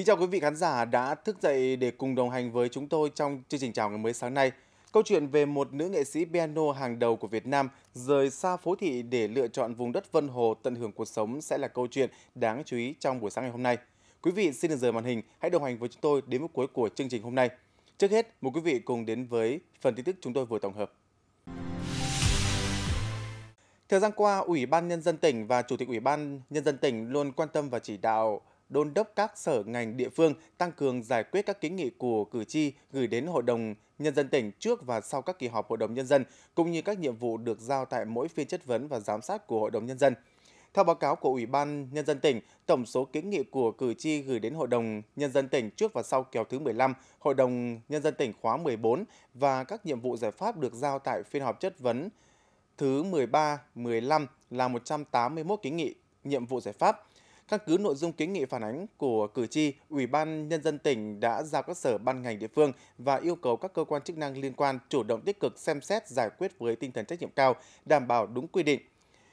Kính chào quý vị khán giả đã thức dậy để cùng đồng hành với chúng tôi trong chương trình chào ngày mới sáng nay. Câu chuyện về một nữ nghệ sĩ piano hàng đầu của Việt Nam rời xa phố thị để lựa chọn vùng đất Vân Hồ tận hưởng cuộc sống sẽ là câu chuyện đáng chú ý trong buổi sáng ngày hôm nay. Quý vị xin được rời màn hình, hãy đồng hành với chúng tôi đến mức cuối của chương trình hôm nay. Trước hết, mời quý vị cùng đến với phần tin tức chúng tôi vừa tổng hợp. Thời gian qua, Ủy ban Nhân dân tỉnh và Chủ tịch Ủy ban Nhân dân tỉnh luôn quan tâm và chỉ đạo đôn đốc các sở ngành địa phương tăng cường giải quyết các kiến nghị của cử tri gửi đến Hội đồng Nhân dân tỉnh trước và sau các kỳ họp Hội đồng Nhân dân, cũng như các nhiệm vụ được giao tại mỗi phiên chất vấn và giám sát của Hội đồng Nhân dân. Theo báo cáo của Ủy ban Nhân dân tỉnh, tổng số kiến nghị của cử tri gửi đến Hội đồng Nhân dân tỉnh trước và sau kỳ họp thứ 15, Hội đồng Nhân dân tỉnh khóa 14 và các nhiệm vụ giải pháp được giao tại phiên họp chất vấn thứ 13, 15 là 181 kiến nghị nhiệm vụ giải pháp. Căn cứ nội dung kiến nghị phản ánh của cử tri, Ủy ban Nhân dân tỉnh đã giao các sở ban ngành địa phương và yêu cầu các cơ quan chức năng liên quan chủ động tích cực xem xét giải quyết với tinh thần trách nhiệm cao, đảm bảo đúng quy định.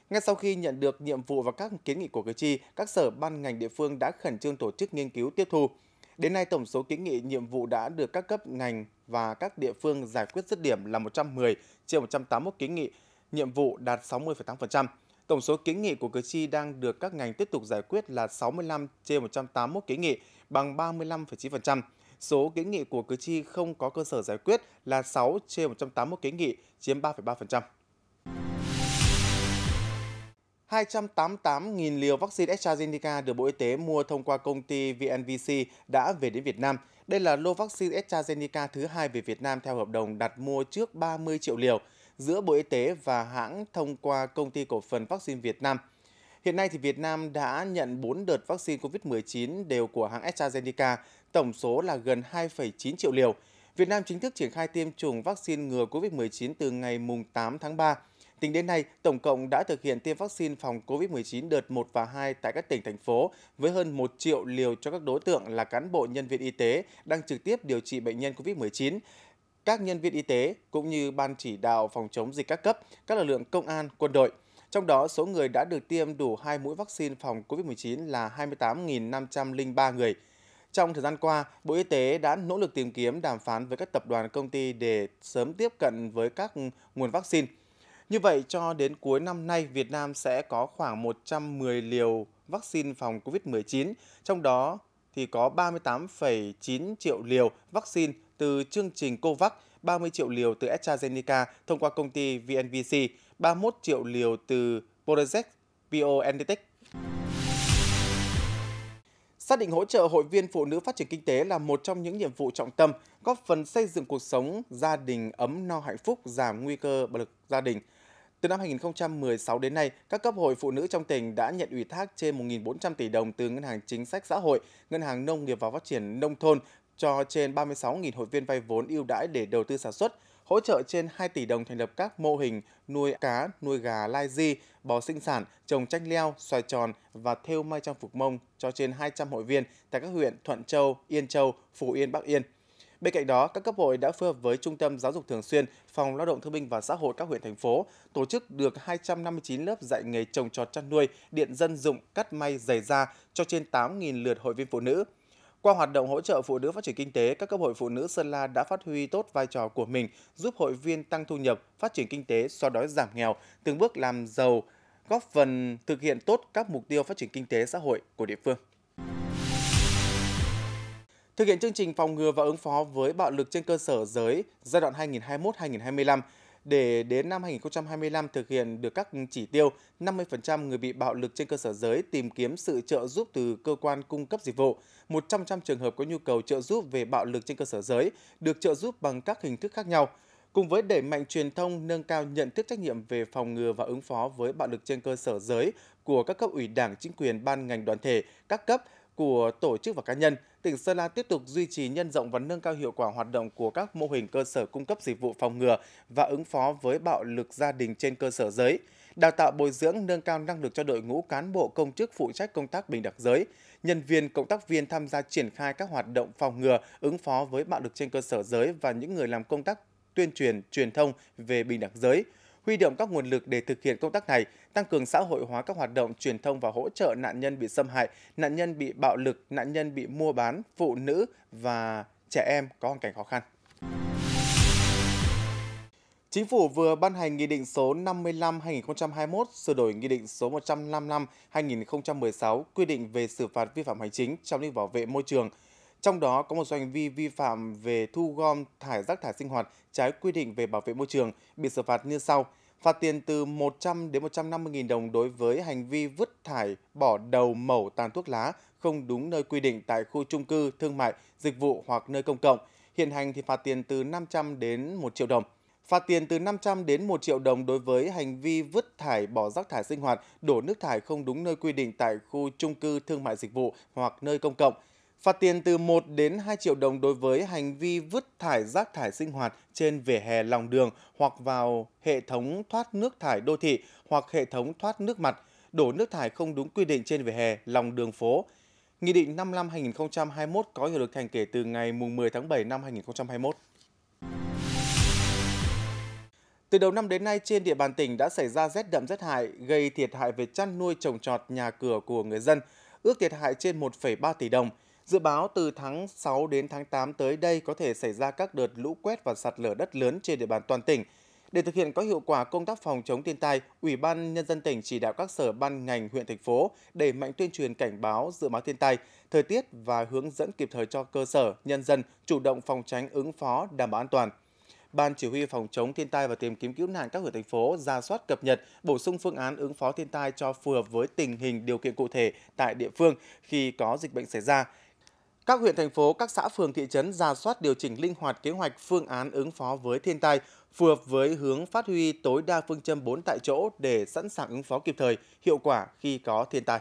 Ngay sau khi nhận được nhiệm vụ và các kiến nghị của cử tri, các sở ban ngành địa phương đã khẩn trương tổ chức nghiên cứu tiếp thu. Đến nay, tổng số kiến nghị nhiệm vụ đã được các cấp ngành và các địa phương giải quyết dứt điểm là 110 trên 181 kiến nghị, nhiệm vụ đạt 60,8%. Tổng số kiến nghị của cử tri đang được các ngành tiếp tục giải quyết là 65 trên 181 kiến nghị, bằng 35,9%. Số kiến nghị của cử tri không có cơ sở giải quyết là 6 trên 181 kiến nghị, chiếm 3,3%. 288.000 liều vaccine AstraZeneca được Bộ Y tế mua thông qua công ty VNVC đã về đến Việt Nam. Đây là lô vaccine AstraZeneca thứ hai về Việt Nam theo hợp đồng đặt mua trước 30 triệu liều – giữa Bộ Y tế và hãng thông qua Công ty Cổ phần Vaccine Việt Nam. Hiện nay thì Việt Nam đã nhận 4 đợt vaccine COVID-19 đều của hãng AstraZeneca, tổng số là gần 2,9 triệu liều. Việt Nam chính thức triển khai tiêm chủng vaccine ngừa COVID-19 từ ngày 8 tháng 3. Tính đến nay, tổng cộng đã thực hiện tiêm vaccine phòng COVID-19 đợt 1 và 2 tại các tỉnh, thành phố với hơn 1 triệu liều cho các đối tượng là cán bộ nhân viên y tế đang trực tiếp điều trị bệnh nhân COVID-19 các nhân viên y tế cũng như ban chỉ đạo phòng chống dịch các cấp, các lực lượng công an, quân đội. Trong đó, số người đã được tiêm đủ 2 mũi vaccine phòng COVID-19 là 28.503 người. Trong thời gian qua, Bộ Y tế đã nỗ lực tìm kiếm đàm phán với các tập đoàn công ty để sớm tiếp cận với các nguồn vaccine. Như vậy, cho đến cuối năm nay, Việt Nam sẽ có khoảng 110 liều vaccine phòng COVID-19, trong đó thì có 38,9 triệu liều vaccine từ chương trình COVAX, 30 triệu liều từ AstraZeneca thông qua công ty VNVC, 31 triệu liều từ Project BioNTech. Xác định hỗ trợ hội viên phụ nữ phát triển kinh tế là một trong những nhiệm vụ trọng tâm, góp phần xây dựng cuộc sống gia đình ấm no hạnh phúc, giảm nguy cơ bạo lực gia đình. Từ năm 2016 đến nay, các cấp hội phụ nữ trong tỉnh đã nhận ủy thác trên 1.400 tỷ đồng từ Ngân hàng Chính sách Xã hội, Ngân hàng Nông nghiệp và Phát triển Nông thôn cho trên 36.000 hội viên vay vốn ưu đãi để đầu tư sản xuất, hỗ trợ trên 2 tỷ đồng thành lập các mô hình nuôi cá, nuôi gà lai di, bò sinh sản, trồng chanh leo, xoài tròn và thêu may trang phục Mông cho trên 200 hội viên tại các huyện Thuận Châu, Yên Châu, Phú Yên, Bắc Yên. Bên cạnh đó, các cấp hội đã phối hợp với Trung tâm Giáo dục Thường xuyên, Phòng Lao động Thương binh và Xã hội các huyện thành phố tổ chức được 259 lớp dạy nghề trồng trọt chăn nuôi, điện dân dụng, cắt may giày da cho trên 8.000 lượt hội viên phụ nữ. Qua hoạt động hỗ trợ phụ nữ phát triển kinh tế, các cấp hội phụ nữ Sơn La đã phát huy tốt vai trò của mình, giúp hội viên tăng thu nhập, phát triển kinh tế, xóa đói giảm nghèo, từng bước làm giàu, góp phần thực hiện tốt các mục tiêu phát triển kinh tế xã hội của địa phương. Thực hiện chương trình phòng ngừa và ứng phó với bạo lực trên cơ sở giới giai đoạn 2021-2025, để đến năm 2025 thực hiện được các chỉ tiêu 50% người bị bạo lực trên cơ sở giới tìm kiếm sự trợ giúp từ cơ quan cung cấp dịch vụ, 100% trường hợp có nhu cầu trợ giúp về bạo lực trên cơ sở giới được trợ giúp bằng các hình thức khác nhau. Cùng với đẩy mạnh truyền thông nâng cao nhận thức trách nhiệm về phòng ngừa và ứng phó với bạo lực trên cơ sở giới của các cấp ủy Đảng, chính quyền, ban ngành đoàn thể, các cấp của tổ chức và cá nhân, tỉnh Sơn La tiếp tục duy trì nhân rộng và nâng cao hiệu quả hoạt động của các mô hình cơ sở cung cấp dịch vụ phòng ngừa và ứng phó với bạo lực gia đình trên cơ sở giới, đào tạo bồi dưỡng nâng cao năng lực cho đội ngũ cán bộ công chức phụ trách công tác bình đẳng giới, nhân viên cộng tác viên tham gia triển khai các hoạt động phòng ngừa, ứng phó với bạo lực trên cơ sở giới và những người làm công tác tuyên truyền, truyền thông về bình đẳng giới – huy động các nguồn lực để thực hiện công tác này, tăng cường xã hội hóa các hoạt động truyền thông và hỗ trợ nạn nhân bị xâm hại, nạn nhân bị bạo lực, nạn nhân bị mua bán, phụ nữ và trẻ em có hoàn cảnh khó khăn. Chính phủ vừa ban hành Nghị định số 55-2021 sửa đổi Nghị định số 155-2016 quy định về xử phạt vi phạm hành chính trong lĩnh vực bảo vệ môi trường – trong đó có một số hành vi vi phạm về thu gom thải rác thải sinh hoạt trái quy định về bảo vệ môi trường bị xử phạt như sau: phạt tiền từ 100 đến 150 000 đồng đối với hành vi vứt thải, bỏ đầu mẩu tàn thuốc lá không đúng nơi quy định tại khu trung cư, thương mại, dịch vụ hoặc nơi công cộng. Hiện hành thì phạt tiền từ 500 đến 1 triệu đồng. Phạt tiền từ 500 đến 1 triệu đồng đối với hành vi vứt thải, bỏ rác thải sinh hoạt, đổ nước thải không đúng nơi quy định tại khu trung cư, thương mại dịch vụ hoặc nơi công cộng. Phạt tiền từ 1 đến 2 triệu đồng đối với hành vi vứt thải rác thải sinh hoạt trên vỉa hè lòng đường hoặc vào hệ thống thoát nước thải đô thị hoặc hệ thống thoát nước mặt, đổ nước thải không đúng quy định trên vỉa hè lòng đường phố. Nghị định 55 2021 có hiệu lực thành kể từ ngày 10 tháng 7 năm 2021. Từ đầu năm đến nay, trên địa bàn tỉnh đã xảy ra rét đậm rét hại, gây thiệt hại về chăn nuôi trồng trọt nhà cửa của người dân, ước thiệt hại trên 1,3 tỷ đồng – Dự báo từ tháng 6 đến tháng 8 tới đây có thể xảy ra các đợt lũ quét và sạt lở đất lớn trên địa bàn toàn tỉnh. Để thực hiện có hiệu quả công tác phòng chống thiên tai, Ủy ban Nhân dân tỉnh chỉ đạo các sở ban ngành huyện thành phố đẩy mạnh tuyên truyền cảnh báo dự báo thiên tai, thời tiết và hướng dẫn kịp thời cho cơ sở, nhân dân chủ động phòng tránh ứng phó đảm bảo an toàn. Ban Chỉ huy Phòng chống thiên tai và tìm kiếm cứu nạn các huyện thành phố ra soát cập nhật, bổ sung phương án ứng phó thiên tai cho phù hợp với tình hình điều kiện cụ thể tại địa phương khi có dịch bệnh xảy ra các huyện, thành phố, các xã, phường, thị trấn ra soát điều chỉnh linh hoạt kế hoạch phương án ứng phó với thiên tai, phù hợp với hướng phát huy tối đa phương châm 4 tại chỗ để sẵn sàng ứng phó kịp thời, hiệu quả khi có thiên tai.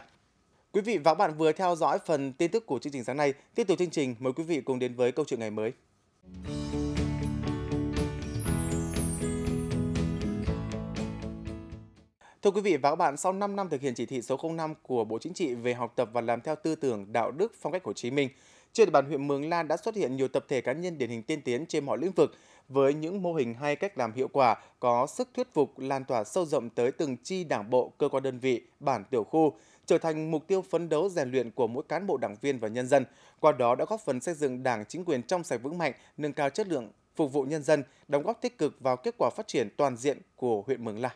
Quý vị và các bạn vừa theo dõi phần tin tức của chương trình sáng nay. Tiếp tục chương trình, mời quý vị cùng đến với câu chuyện ngày mới. Thưa quý vị và các bạn, sau 5 năm thực hiện chỉ thị số 05 của Bộ Chính trị về học tập và làm theo tư tưởng đạo đức phong cách Hồ Chí Minh, trên địa bàn huyện Mường La đã xuất hiện nhiều tập thể cá nhân điển hình tiên tiến trên mọi lĩnh vực với những mô hình hay cách làm hiệu quả có sức thuyết phục lan tỏa sâu rộng tới từng chi đảng bộ, cơ quan đơn vị, bản tiểu khu, trở thành mục tiêu phấn đấu rèn luyện của mỗi cán bộ đảng viên và nhân dân, qua đó đã góp phần xây dựng đảng chính quyền trong sạch vững mạnh, nâng cao chất lượng phục vụ nhân dân, đóng góp tích cực vào kết quả phát triển toàn diện của huyện Mường La.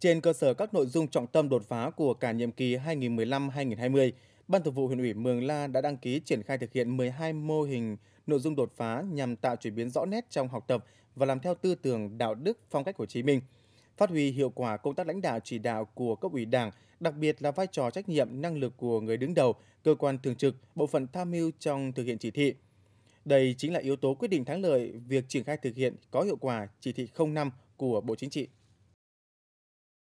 Trên cơ sở các nội dung trọng tâm đột phá của cả nhiệm kỳ 2015-2020, Ban Thường vụ huyện ủy Mường La đã đăng ký triển khai thực hiện 12 mô hình nội dung đột phá nhằm tạo chuyển biến rõ nét trong học tập và làm theo tư tưởng đạo đức phong cách Hồ Chí Minh, phát huy hiệu quả công tác lãnh đạo chỉ đạo của cấp ủy Đảng, đặc biệt là vai trò trách nhiệm năng lực của người đứng đầu, cơ quan thường trực, bộ phận tham mưu trong thực hiện chỉ thị. Đây chính là yếu tố quyết định thắng lợi việc triển khai thực hiện có hiệu quả chỉ thị 05 của Bộ Chính trị.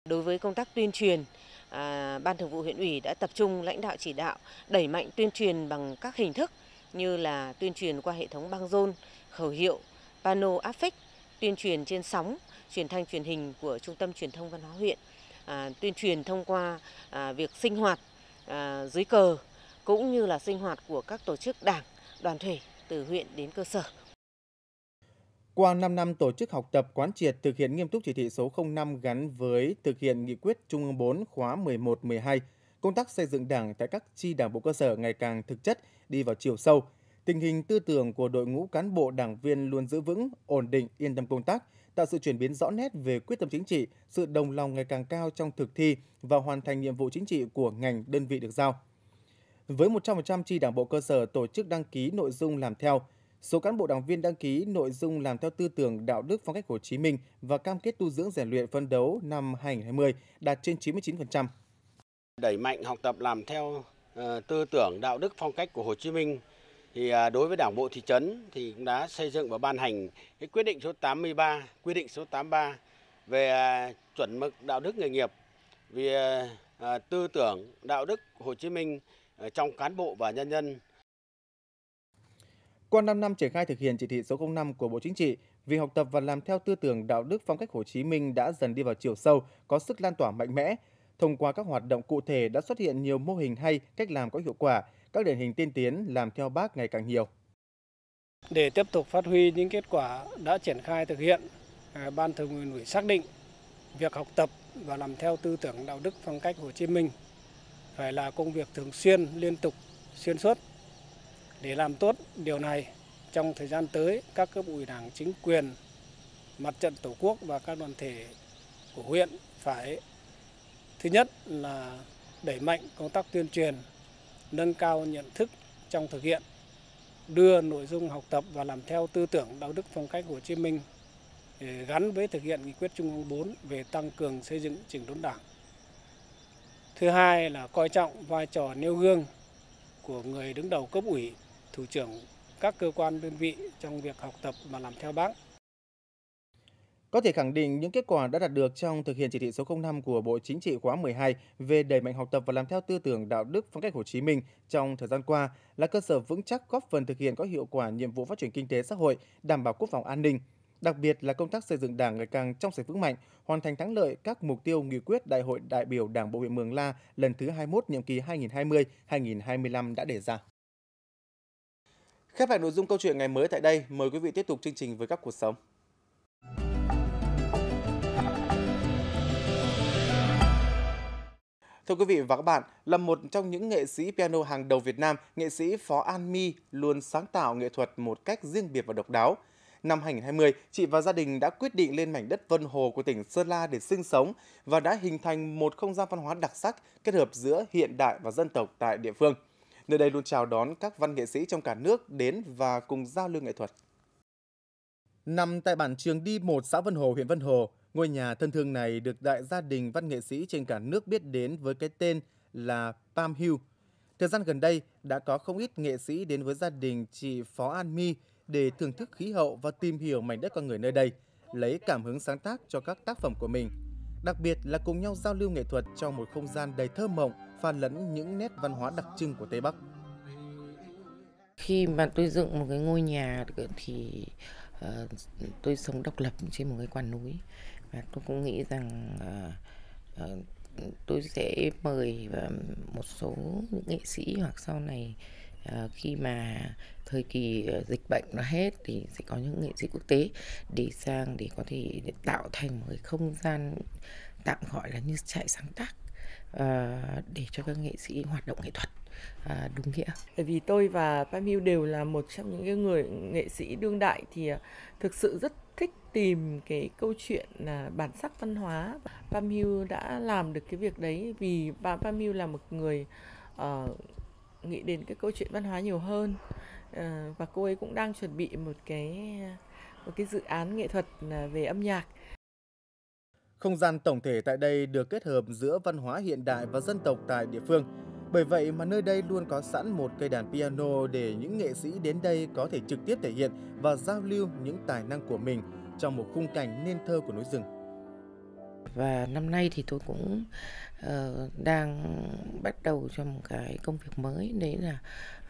Đối với công tác tuyên truyền à, Ban Thường vụ huyện ủy đã tập trung lãnh đạo chỉ đạo đẩy mạnh tuyên truyền bằng các hình thức như là tuyên truyền qua hệ thống băng rôn, khẩu hiệu, pano áp phích, tuyên truyền trên sóng, truyền thanh truyền hình của Trung tâm Truyền thông Văn hóa huyện, à, tuyên truyền thông qua à, việc sinh hoạt à, dưới cờ cũng như là sinh hoạt của các tổ chức đảng, đoàn thể từ huyện đến cơ sở. Qua 5 năm tổ chức học tập quán triệt thực hiện nghiêm túc chỉ thị số 05 gắn với thực hiện nghị quyết Trung ương 4 khóa 11-12, công tác xây dựng đảng tại các chi đảng bộ cơ sở ngày càng thực chất đi vào chiều sâu. Tình hình tư tưởng của đội ngũ cán bộ đảng viên luôn giữ vững, ổn định, yên tâm công tác, tạo sự chuyển biến rõ nét về quyết tâm chính trị, sự đồng lòng ngày càng cao trong thực thi và hoàn thành nhiệm vụ chính trị của ngành đơn vị được giao. Với 100% chi đảng bộ cơ sở tổ chức đăng ký nội dung làm theo – Số cán bộ đảng viên đăng ký nội dung làm theo tư tưởng đạo đức phong cách Hồ Chí Minh và cam kết tu dưỡng rèn luyện phân đấu năm 2020 đạt trên 99%. Đẩy mạnh học tập làm theo ờ, tư tưởng đạo đức phong cách của Hồ Chí Minh thì à, đối với Đảng bộ thị trấn thì cũng đã xây dựng và ban hành cái quyết định số 83, quy định số 83 về à, chuẩn mực đạo đức nghề nghiệp vì à, tư tưởng đạo đức Hồ Chí Minh ờ, trong cán bộ và nhân dân qua 5 năm triển khai thực hiện chỉ thị số 05 của Bộ Chính trị, việc học tập và làm theo tư tưởng đạo đức phong cách Hồ Chí Minh đã dần đi vào chiều sâu, có sức lan tỏa mạnh mẽ. Thông qua các hoạt động cụ thể đã xuất hiện nhiều mô hình hay, cách làm có hiệu quả, các điển hình tiên tiến làm theo bác ngày càng nhiều. Để tiếp tục phát huy những kết quả đã triển khai thực hiện, à, Ban Thường vụ ủy xác định việc học tập và làm theo tư tưởng đạo đức phong cách Hồ Chí Minh phải là công việc thường xuyên, liên tục, xuyên suốt để làm tốt điều này, trong thời gian tới, các cấp ủy đảng chính quyền, mặt trận tổ quốc và các đoàn thể của huyện phải thứ nhất là đẩy mạnh công tác tuyên truyền, nâng cao nhận thức trong thực hiện, đưa nội dung học tập và làm theo tư tưởng đạo đức phong cách Hồ Chí Minh ừ, gắn với thực hiện nghị quyết Trung ương 4 về tăng cường xây dựng chỉnh đốn đảng. Thứ hai là coi trọng vai trò nêu gương của người đứng đầu cấp ủy thủ trưởng các cơ quan đơn vị trong việc học tập và làm theo bác. Có thể khẳng định những kết quả đã đạt được trong thực hiện chỉ thị số 05 của Bộ Chính trị khóa 12 về đẩy mạnh học tập và làm theo tư tưởng đạo đức phong cách Hồ Chí Minh trong thời gian qua là cơ sở vững chắc góp phần thực hiện có hiệu quả nhiệm vụ phát triển kinh tế xã hội, đảm bảo quốc phòng an ninh, đặc biệt là công tác xây dựng Đảng ngày càng trong sạch vững mạnh, hoàn thành thắng lợi các mục tiêu nghị quyết Đại hội đại biểu Đảng Bộ huyện Mường La lần thứ 21 nhiệm kỳ 2020-2025 đã đề ra. Khép lại nội dung câu chuyện ngày mới tại đây, mời quý vị tiếp tục chương trình với các cuộc sống. Thưa quý vị và các bạn, là một trong những nghệ sĩ piano hàng đầu Việt Nam, nghệ sĩ Phó An My luôn sáng tạo nghệ thuật một cách riêng biệt và độc đáo. Năm 2020, chị và gia đình đã quyết định lên mảnh đất Vân Hồ của tỉnh Sơn La để sinh sống và đã hình thành một không gian văn hóa đặc sắc kết hợp giữa hiện đại và dân tộc tại địa phương. Nơi đây luôn chào đón các văn nghệ sĩ trong cả nước đến và cùng giao lưu nghệ thuật. Nằm tại bản trường đi một xã Vân Hồ, huyện Vân Hồ, ngôi nhà thân thương này được đại gia đình văn nghệ sĩ trên cả nước biết đến với cái tên là Palm Hill. Thời gian gần đây đã có không ít nghệ sĩ đến với gia đình chị Phó An Mi để thưởng thức khí hậu và tìm hiểu mảnh đất con người nơi đây, lấy cảm hứng sáng tác cho các tác phẩm của mình. Đặc biệt là cùng nhau giao lưu nghệ thuật trong một không gian đầy thơ mộng pha lẫn những nét văn hóa đặc trưng của Tây Bắc. Khi mà tôi dựng một cái ngôi nhà thì uh, tôi sống độc lập trên một cái quả núi và tôi cũng nghĩ rằng uh, uh, tôi sẽ mời một số những nghệ sĩ hoặc sau này khi mà thời kỳ dịch bệnh nó hết thì sẽ có những nghệ sĩ quốc tế để sang để có thể tạo thành một cái không gian tạm gọi là như trại sáng tác Ờ, để cho các nghệ sĩ hoạt động nghệ thuật à, đúng nghĩa. Bởi vì tôi và Pam Hiu đều là một trong những cái người nghệ sĩ đương đại thì ờ, thực sự rất thích tìm cái câu chuyện là bản sắc văn hóa. Pam Hiu đã làm được cái việc đấy vì bà Pam Hiu là một người uh, nghĩ đến cái câu chuyện văn hóa nhiều hơn uh, và cô ấy cũng đang chuẩn bị một cái một cái dự án nghệ thuật à, về âm nhạc không gian tổng thể tại đây được kết hợp giữa văn hóa hiện đại và dân tộc tại địa phương. Bởi vậy mà nơi đây luôn có sẵn một cây đàn piano để những nghệ sĩ đến đây có thể trực tiếp thể hiện và giao lưu những tài năng của mình trong một khung cảnh nên thơ của núi rừng. Và năm nay thì tôi cũng uh, đang bắt đầu cho một cái công việc mới đấy là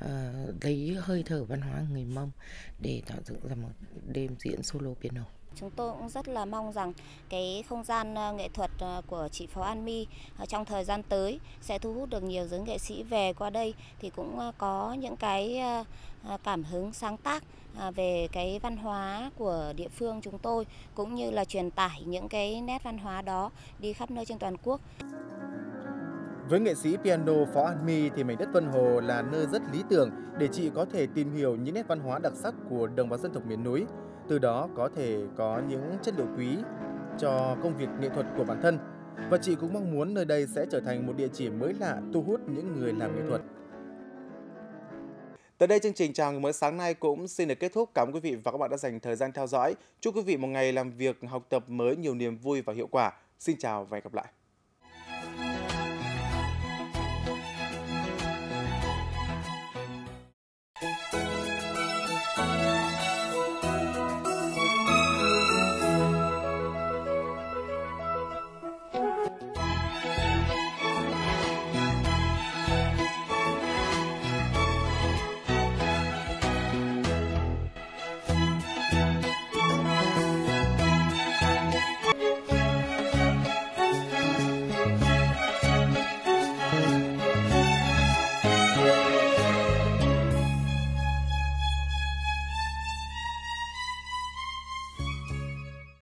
uh, lấy hơi thở văn hóa người Mông để tạo dựng ra một đêm diễn solo piano. Chúng tôi cũng rất là mong rằng cái không gian ờ, nghệ thuật ờ, của chị Phó An My ờ, trong thời gian tới sẽ thu hút được nhiều giới nghệ sĩ về qua đây thì cũng có những cái cảm hứng sáng tác về cái văn hóa của địa phương chúng tôi cũng như là truyền tải những cái nét văn hóa đó đi khắp nơi trên toàn quốc. Với nghệ sĩ piano Phó An My thì mảnh đất Vân Hồ là nơi rất lý tưởng để chị có thể tìm hiểu những nét văn hóa đặc sắc của đồng bào dân tộc miền núi từ đó có thể có những chất liệu quý cho công việc nghệ thuật của bản thân. Và chị cũng mong muốn nơi đây sẽ trở thành một địa chỉ mới lạ thu hút những người làm nghệ thuật. Tới đây chương trình chào ngày mới sáng nay cũng xin được kết thúc. Cảm ơn quý vị và các bạn đã dành thời gian theo dõi. Chúc quý vị một ngày làm việc, học tập mới nhiều niềm vui và hiệu quả. Xin chào và hẹn gặp lại.